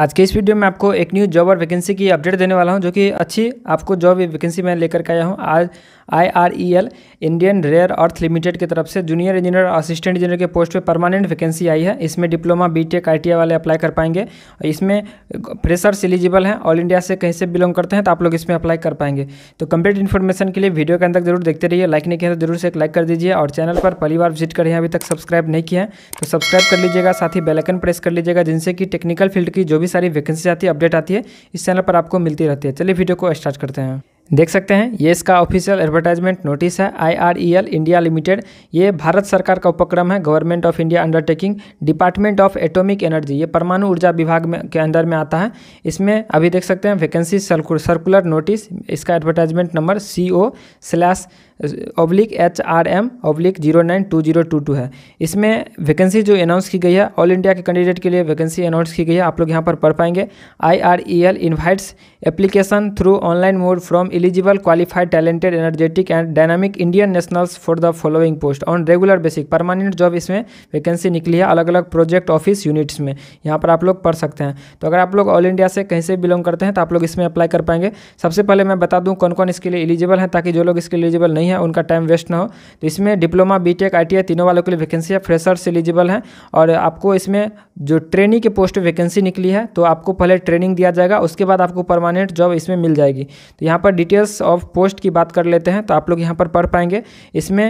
आज के इस वीडियो में आपको एक न्यू जॉब और वैकेंसी की अपडेट देने वाला हूं जो कि अच्छी आपको जॉब वैकेंसी मैं लेकर के आया हूं आज I R E L Indian rare earth limited की तरफ से जूनियर इंजीनियर और असिस्टेंट इंजीनियर के पोस्ट पे परमानेंट वैकेंसी आई है इसमें डिप्लोमा बी टेक आई वाले अप्लाई कर पाएंगे और इसमें फ्रेशर्स एलिजिबल हैं ऑल इंडिया से कहीं से बिलोंग करते हैं तो आप लोग इसमें अप्लाई कर पाएंगे तो कंप्लीट इन्फॉर्मेशन के लिए वीडियो के अंदर जरूर देखते रहिए लाइक नहीं किया तो जरूर से एक लाइक कर दीजिए और चैनल पर पहली बार विजिट करें अभी तक सब्सक्राइब नहीं किया है तो सब्सक्राइब कर लीजिएगा साथ ही बेलकन प्रेस कर लीजिएगा जिनसे कि टेक्निकल फील्ड की जो भी सारी वैकेंसी आती है अपडेट आती है इस चैनल पर आपको मिलती रहती है चलिए वीडियो को स्टार्ट करते हैं देख सकते हैं ये इसका ऑफिशियल एडवर्टाइजमेंट नोटिस है आईआरईएल इंडिया लिमिटेड ये भारत सरकार का उपक्रम है government of India undertaking department of atomic energy ये परमाणु ऊर्जा विभाग में के अंदर में आता है इसमें अभी देख सकते हैं वैकेंसी सर्कुलर नोटिस इसका advertisement number C O slash oblique H R M oblique zero nine two zero two two है इसमें वैकेंसी जो अनाउंस की गई है ऑल इंडिया के कैंडिडेट के लिए वैकेंसी अनाउंस की गई है आप लोग यहाँ पर पढ़ पाएंगे I R E L invites application through online mode from eligible qualified talented energetic and dynamic Indian nationals for the following post on regular basic permanent job इसमें वैकेंसी निकली है अलग अलग प्रोजेक्ट ऑफिस यूनिट्स में यहाँ पर आप लोग पढ़ सकते हैं तो अगर आप लोग ऑल इंडिया से कहीं से बिलोंग करते हैं तो आप लोग इसमें अप्लाई कर पाएंगे सबसे पहले मैं बता दूँ कौन कौन इसके लिए एलिजिबल है ताकि जो लोग इसके लिए एलिजिबल नहीं है उनका टाइम वेस्ट ना हो तो इसमें डिप्लोमा बी टेक तीनों वालों के लिए वैकेंसी है फ्रेशर्स एलिजिबल हैं और आपको इसमें जो ट्रेनिंग के पोस्ट वैकेंसी निकली है तो आपको पहले ट्रेनिंग दिया जाएगा उसके बाद आपको परमानेंट जॉब इसमें मिल जाएगी तो यहाँ पर डिटेल्स ऑफ पोस्ट की बात कर लेते हैं तो आप लोग यहाँ पर पढ़ पाएंगे इसमें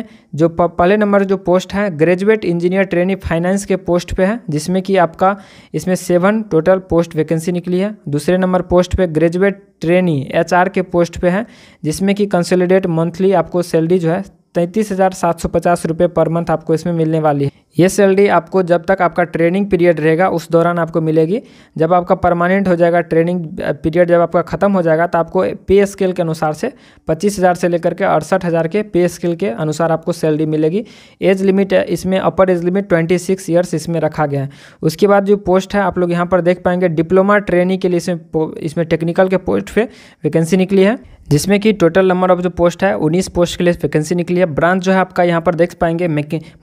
जो पहले नंबर जो पोस्ट है ग्रेजुएट इंजीनियर ट्रेनिंग फाइनेंस के पोस्ट पे है जिसमें कि आपका इसमें सेवन टोटल पोस्ट वैकेंसी निकली है दूसरे नंबर पोस्ट पे ग्रेजुएट ट्रेनी एच के पोस्ट पे हैं जिसमें कि कंसोलिडेट मंथली आपको सैलरी जो है तैंतीस हज़ार सात सौ पचास रुपये पर मंथ आपको इसमें मिलने वाली है ये सैलरी आपको जब तक आपका ट्रेनिंग पीरियड रहेगा उस दौरान आपको मिलेगी जब आपका परमानेंट हो जाएगा ट्रेनिंग पीरियड जब आपका ख़त्म हो जाएगा तो आपको पे स्केल के अनुसार से पच्चीस हज़ार से लेकर के अड़सठ हज़ार के पे स्केल के अनुसार आपको सैलरी मिलेगी एज लिमिट इसमें upper age limit twenty six years इसमें रखा गया है उसके बाद जो पोस्ट है आप लोग यहाँ पर देख पाएंगे डिप्लोमा ट्रेनिंग के लिए इसमें इसमें टेक्निकल के पोस्ट पर वैकेंसी निकली है जिसमें कि टोटल नंबर ऑफ जो पोस्ट है उन्नीस पोस्ट के लिए वैकेंसी निकली है ब्रांच जो है आपका यहाँ पर देख पाएंगे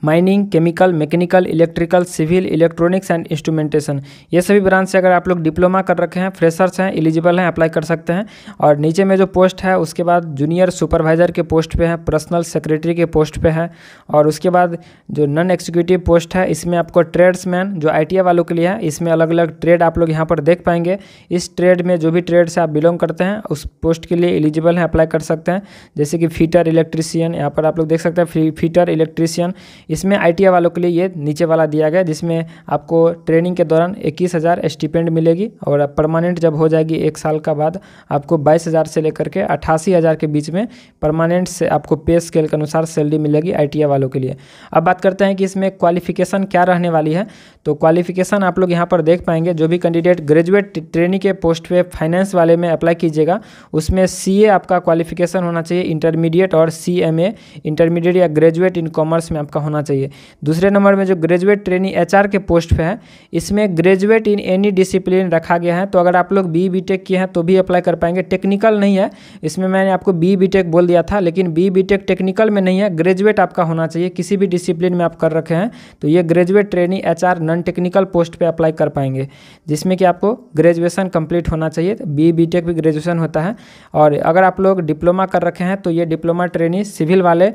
mining chemical mechanical electrical civil electronics and instrumentation ये सभी ब्रांच से अगर आप लोग डिप्लोमा कर रखे हैं फ्रेशर्स हैं एलिजिबल हैं अप्लाई कर सकते हैं और नीचे में जो पोस्ट है उसके बाद जूनियर सुपरवाइजर के पोस्ट पर है पर्सनल सेक्रेटरी के पोस्ट पर है और उसके बाद जो नन एक्जीक्यूटिव पोस्ट है इसमें आपको ट्रेड्समैन जो आई वालों के लिए है इसमें अलग अलग ट्रेड आप लोग यहाँ पर देख पाएंगे इस ट्रेड में जो भी ट्रेड से आप बिलोंग करते हैं उस पोस्ट के लिए एलिजिबल हैं अप्लाई कर सकते हैं जैसे कि फीटर इलेक्ट्रीशियन यहाँ पर आप लोग देख सकते हैं फीटर इलेक्ट्रीशियन इसमें आई वालों के लिए लिए ये नीचे वाला दिया गया जिसमें आपको ट्रेनिंग के दौरान इक्कीस हज़ार स्टिपेंड मिलेगी और परमानेंट जब हो जाएगी एक साल का बाद आपको बाईस हज़ार से लेकर के अट्ठासी हज़ार के बीच में परमानेंट से आपको पे स्केल के अनुसार सैलरी मिलेगी आई वालों के लिए अब बात करते हैं कि इसमें क्वालिफिकेशन क्या रहने वाली है तो क्वालिफिकेशन आप लोग यहाँ पर देख पाएंगे जो भी कैंडिडेट ग्रेजुएट ट्रेनिंग के पोस्ट पे फाइनेंस वाले में अप्लाई कीजिएगा उसमें सी आपका क्वालिफिकेशन होना चाहिए इंटरमीडिएट और सी इंटरमीडिएट या ग्रेजुएट इन कॉमर्स में आपका होना चाहिए दूसरे नंबर में जो ग्रेजुएट ट्रेनिंग एचआर के पोस्ट पे है इसमें ग्रेजुएट इन एनी डिसिप्लिन रखा गया है तो अगर आप लोग बी बी टेक किए हैं तो भी अप्लाई कर पाएंगे टेक्निकल नहीं है इसमें मैंने आपको बी बी टेक बोल दिया था लेकिन बी बी टेक टेक्निकल में नहीं है ग्रेजुएट आपका होना चाहिए किसी भी डिसिप्लिन में आप कर रखे हैं तो ये graduate training H non technical post पर अप्लाई कर पाएंगे जिसमें कि आपको ग्रेजुएसन कंप्लीट होना चाहिए बी बी टेक भी ग्रेजुएसन होता है और अगर आप लोग डिप्लोमा कर रखे हैं तो ये डिप्लोमा ट्रेनिंग सिविल वाले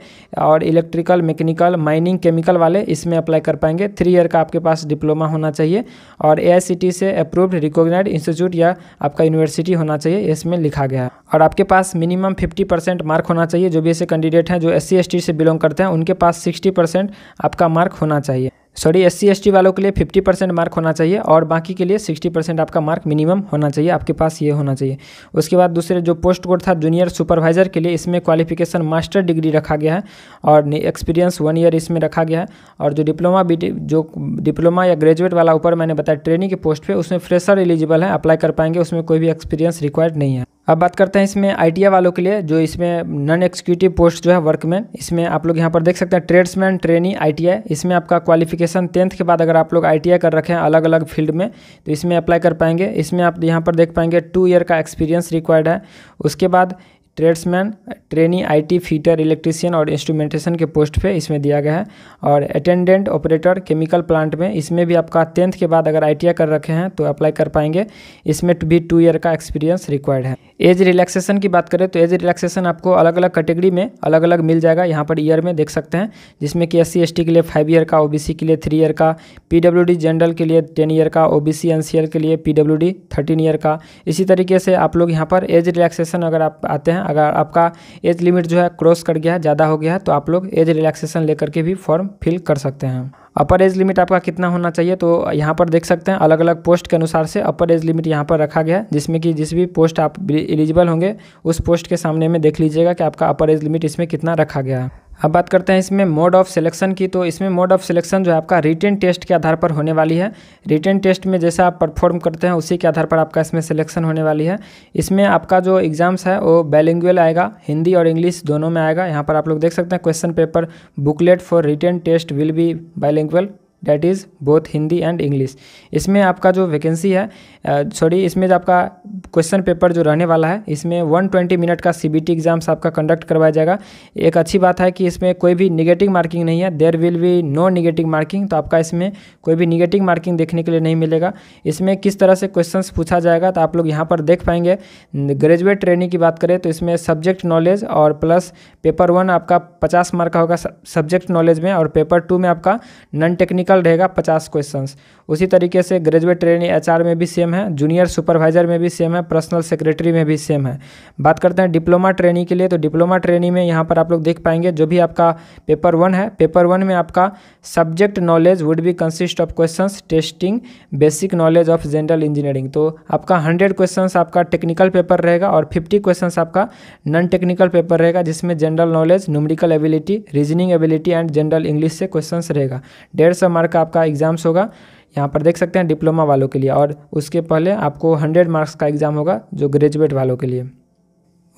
और इलेक्ट्रिकल मैकेनिकल माइनिंग केमिकल वाले इसमें में अप्लाई कर पाएंगे थ्री ईयर का आपके पास डिप्लोमा होना चाहिए और ए से अप्रूव्ड रिकोगनाइज इंस्टीट्यूट या आपका यूनिवर्सिटी होना चाहिए इसमें लिखा गया है और आपके पास मिनिमम फिफ्टी परसेंट मार्क होना चाहिए जो भी ऐसे कैंडिडेट हैं जो एस सी से बिलोंग करते हैं उनके पास सिक्सटी परसेंट आपका मार्क होना चाहिए सॉरी एस सी वालों के लिए 50 परसेंट मार्क होना चाहिए और बाकी के लिए 60 परसेंट आपका मार्क मिनिमम होना चाहिए आपके पास ये होना चाहिए उसके बाद दूसरे जो पोस्ट कोड था जूनियर सुपरवाइज़र के लिए इसमें क्वालिफिकेशन मास्टर डिग्री रखा गया है और एक्सपीरियंस वन ईयर इसमें रखा गया है और जो डिप्लोमा बी जो डिप्लोमा या ग्रेजुएट वाला ऊपर मैंने बताया ट्रेनिंग के पोस्ट पर उसमें फ्रेशर एलिजिबल है अप्लाई कर पाएंगे उसमें कोई भी एक्सपीरियंस रिक्वायर्ड नहीं है अब बात करते हैं इसमें आई वालों के लिए जो इसमें नॉन एक्सिक्यूटिव पोस्ट जो है वर्क में इसमें आप लोग यहाँ पर देख सकते हैं ट्रेड्समैन ट्रेनी आई इसमें आपका क्वालिफिकेशन टेंथ के बाद अगर आप लोग आई कर रखे हैं अलग अलग फील्ड में तो इसमें अप्लाई कर पाएंगे इसमें आप यहाँ पर देख पाएंगे टू ईयर का एक्सपीरियंस रिक्वायर्ड है उसके बाद tradesman trainee IT fitter electrician और इंस्ट्रूमेंटेशन के पोस्ट पे इसमें दिया गया है और अटेंडेंट ऑपरेटर केमिकल प्लांट में इसमें भी आपका टेंथ के बाद अगर आई कर रखे हैं तो अप्लाई कर पाएंगे इसमें भी टू ईयर का एक्सपीरियंस रिक्वायर्ड है एज रिलैक्सेशन की बात करें तो एज रिलैक्सेशन आपको अलग अलग कैटेगरी में अलग अलग मिल जाएगा यहाँ पर ईयर में देख सकते हैं जिसमें कि एस सी के लिए फाइव ईयर का ओ के लिए थ्री ईयर का पी जनरल के लिए टेन ईयर का ओ बी के लिए पी डब्ल्यू थर्टीन ईयर का इसी तरीके से आप लोग यहाँ पर एज रिलैक्सेशन अगर आप आते हैं अगर आपका एज लिमिट जो है क्रॉस कर गया ज़्यादा हो गया है तो आप लोग एज रिलैक्सेशन लेकर के भी फॉर्म फिल कर सकते हैं अपर एज लिमिट आपका कितना होना चाहिए तो यहाँ पर देख सकते हैं अलग अलग पोस्ट के अनुसार से अपर एज लिमिट यहाँ पर रखा गया है जिसमें कि जिस भी पोस्ट आप एलिजिबल होंगे उस पोस्ट के सामने में देख लीजिएगा कि आपका अपर एज लिमिट इसमें कितना रखा गया है अब बात करते हैं इसमें मोड ऑफ सिलेक्शन की तो इसमें मोड ऑफ सिलेक्शन जो है आपका रिटर्न टेस्ट के आधार पर होने वाली है रिटर्न टेस्ट में जैसा आप परफॉर्म करते हैं उसी के आधार पर आपका इसमें सिलेक्शन होने वाली है इसमें आपका जो एग्ज़ाम्स है वो बैलिंगल आएगा हिंदी और इंग्लिश दोनों में आएगा यहाँ पर आप लोग देख सकते हैं question paper booklet for written test will be bilingual that is both Hindi and English इसमें आपका जो वैकेंसी है सॉरी इसमें जो आपका क्वेश्चन पेपर जो रहने वाला है इसमें 120 मिनट का सी बी टी एग्ज़ाम्स आपका कंडक्ट करवाया जाएगा एक अच्छी बात है कि इसमें कोई भी निगेटिव मार्किंग नहीं है there will be no negative marking तो आपका इसमें कोई भी निगेटिव मार्किंग देखने के लिए नहीं मिलेगा इसमें किस तरह से क्वेश्चन पूछा जाएगा तो आप लोग यहाँ पर देख पाएंगे ग्रेजुएट ट्रेनिंग की बात करें तो इसमें सब्जेक्ट नॉलेज और प्लस पेपर वन आपका पचास मार्क का होगा सब्जेक्ट नॉलेज में और पेपर टू में आपका नॉन टेक्निकल टोटल रहेगा पचास क्वेश्चन उसी तरीके से ग्रेजुएट ट्रेनिंग एच में भी सेम है जूनियर सुपरवाइजर में भी सेम है पर्सनल सेक्रेटरी में भी सेम है बात करते हैं डिप्लोमा ट्रेनिंग के लिए तो डिप्लोमा ट्रेनिंग में यहाँ पर आप लोग देख पाएंगे जो भी आपका पेपर वन है पेपर वन में आपका subject knowledge would be consist of question testing basic knowledge of general engineering तो आपका हंड्रेड क्वेश्चन आपका टेक्निकल पेपर रहेगा और फिफ्टी क्वेश्चन आपका नॉन टेक्निकल पेपर रहेगा जिसमें general knowledge numerical ability reasoning ability and general English से question रहेगा डेढ़ सौ मार्क का आपका एग्ज़ाम्स होगा यहाँ पर देख सकते हैं डिप्लोमा वालों के लिए और उसके पहले आपको हंड्रेड मार्क्स का एग्ज़ाम होगा जो ग्रेजुएट वालों के लिए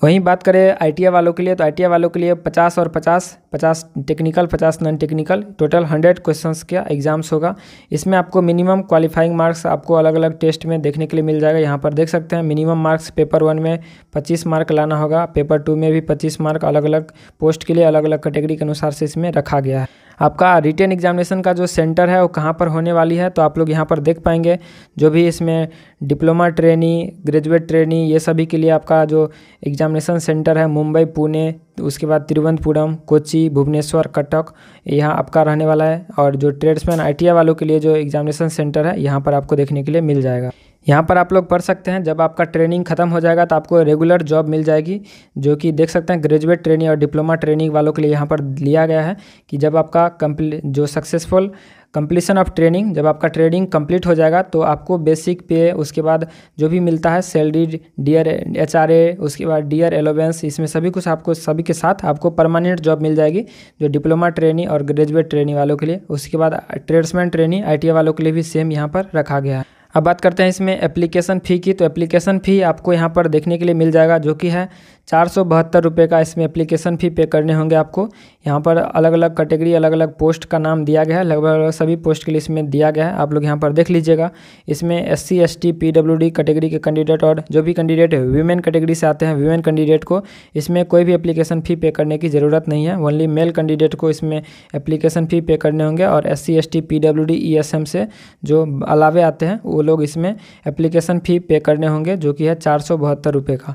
वहीं बात करें आई वालों के लिए तो आई वालों के लिए पचास और पचास पचास टेक्निकल पचास non technical total hundred questions का एग्ज़ाम्स होगा इसमें आपको मिनिमम क्वालिफाइंग मार्क्स आपको अलग अलग टेस्ट में देखने के लिए मिल जाएगा यहाँ पर देख सकते हैं मिनिमम मार्क्स पेपर वन में पच्चीस मार्क लाना होगा पेपर टू में भी पच्चीस मार्क अलग अलग पोस्ट के लिए अलग अलग कैटेगरी के अनुसार से इसमें रखा गया है आपका रिटर्न एग्जामिनेशन का जो सेंटर है वो कहाँ पर होने वाली है तो आप लोग यहाँ पर देख पाएंगे जो भी इसमें डिप्लोमा ट्रेनी ग्रेजुएट ट्रेनी ये सभी के लिए आपका जो एग्जाम एग्जामिनेशन सेंटर है मुंबई पुणे उसके बाद तिरुवनंतपुरम कोची भुवनेश्वर कटक यहाँ आपका रहने वाला है और जो ट्रेड्समैन आई वालों के लिए जो एग्जामिनेशन सेंटर है यहाँ पर आपको देखने के लिए मिल जाएगा यहाँ पर आप लोग पढ़ सकते हैं जब आपका ट्रेनिंग खत्म हो जाएगा तो आपको रेगुलर जॉब मिल जाएगी जो कि देख सकते हैं ग्रेजुएट ट्रेनिंग और डिप्लोमा ट्रेनिंग वालों के लिए यहाँ पर लिया गया है कि जब आपका कंप्ली जो सक्सेसफुल कंप्लीसन ऑफ ट्रेनिंग जब आपका ट्रेनिंग कंप्लीट हो जाएगा तो आपको बेसिक पे उसके बाद जो भी मिलता है salary dear H R A उसके बाद डियर एलोवेंस इसमें सभी कुछ आपको सभी के साथ आपको परमानेंट जॉब मिल जाएगी जो डिप्लोमा ट्रेनी और ग्रेजुएट ट्रेनी वालों के लिए उसके बाद ट्रेड्समैन ट्रेनी आई वालों के लिए भी सेम यहाँ पर रखा गया है अब बात करते हैं इसमें एप्लीकेशन फ़ी की तो एप्लीकेशन फ़ी आपको यहाँ पर देखने के लिए मिल जाएगा जो कि है चार सौ बहत्तर रुपये का इसमें एप्लीकेशन फ़ी पे करने होंगे आपको यहाँ पर अलग अलग कैटेगरी अलग अलग पोस्ट का नाम दिया गया है लगभग सभी पोस्ट के लिए इसमें दिया गया है आप लोग यहाँ पर देख लीजिएगा इसमें S C S T P W D category के कैंडिडेट और जो भी कैंडिडेट वीमेन कैटेगरी से आते हैं वीमेन कैंडिडेट को इसमें कोई भी एप्लीकेशन फ़ी पे करने की ज़रूरत नहीं है ओनली मेल कैंडिडेट को इसमें एप्लीकेशन फ़ी पे करने होंगे और S C S T P W D E S M से जो अलावे आते हैं वो लोग इसमें एप्लीकेशन फ़ी पे करने होंगे जो कि है चार सौ बहत्तर रुपये का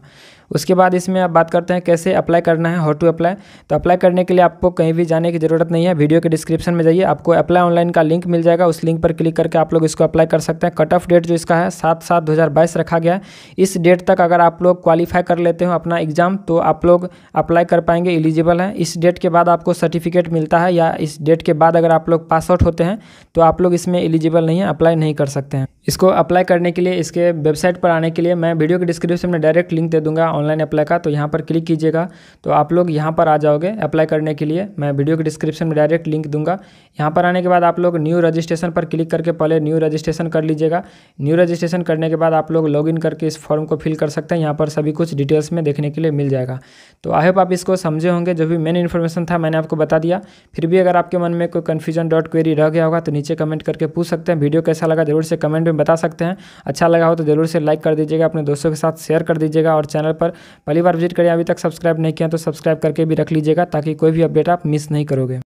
उसके बाद इसमें आप बात करते हैं कैसे अप्लाई करना है हाउ टू अप्लाई तो अप्लाई करने के लिए आपको कहीं भी जाने की ज़रूरत नहीं है वीडियो के डिस्क्रिप्शन में जाइए आपको अप्लाई ऑनलाइन का लिंक मिल जाएगा उस लिंक पर क्लिक करके आप लोग इसको अप्लाई कर सकते हैं कट ऑफ डेट जो इसका है सात सात दो रखा गया है इस डेट तक अगर आप लोग क्वालिफाई कर लेते हो अपना एग्ज़ाम तो आप लोग अप्लाई कर पाएंगे एलिजिबल हैं इस डेट के बाद आपको सर्टिफिकेट मिलता है या इस डेट के बाद अगर आप लोग पास आउट होते हैं तो आप लोग इसमें एलिजिबल नहीं है अप्लाई नहीं कर सकते हैं इसको अप्लाई करने के लिए इसके वेबसाइट पर आने के लिए मैं वीडियो के डिस्क्रिप्शन में डायरेक्ट लिंक दे दूँगा ऑनलाइन अप्लाई का तो यहाँ पर क्लिक कीजिएगा तो आप लोग यहाँ पर आ जाओगे अप्लाई करने के लिए मैं वीडियो के डिस्क्रिप्शन में डायरेक्ट लिंक दूंगा यहाँ पर आने के बाद आप लोग न्यू रजिस्ट्रेशन पर क्लिक करके पहले न्यू रजिस्ट्रेशन कर लीजिएगा न्यू रजिस्ट्रेशन करने के बाद आप लोग लॉग करके इस फॉर्म को फिल कर सकते हैं यहाँ पर सभी कुछ डिटेल्स में देखने के लिए मिल जाएगा तो आई होप आप इसको समझे होंगे जो भी मेन इन्फॉर्मेशन था मैंने आपको बता दिया फिर भी अगर आपके मन में कोई कन्फ्यूजन डॉट क्वेरी रह गया होगा तो नीचे कमेंट करके पूछ सकते हैं वीडियो कैसा लगा जरूर से कमेंट में बता सकते हैं अच्छा लगा हो तो जरूर से लाइक कर दीजिएगा अपने दोस्तों के साथ शेयर कर दीजिएगा और चैनल पर पहली बार विजिट करें अभी तक सब्सक्राइब नहीं किया तो सब्सक्राइब करके भी रख लीजिएगा ताकि कोई भी अपडेट आप मिस नहीं करोगे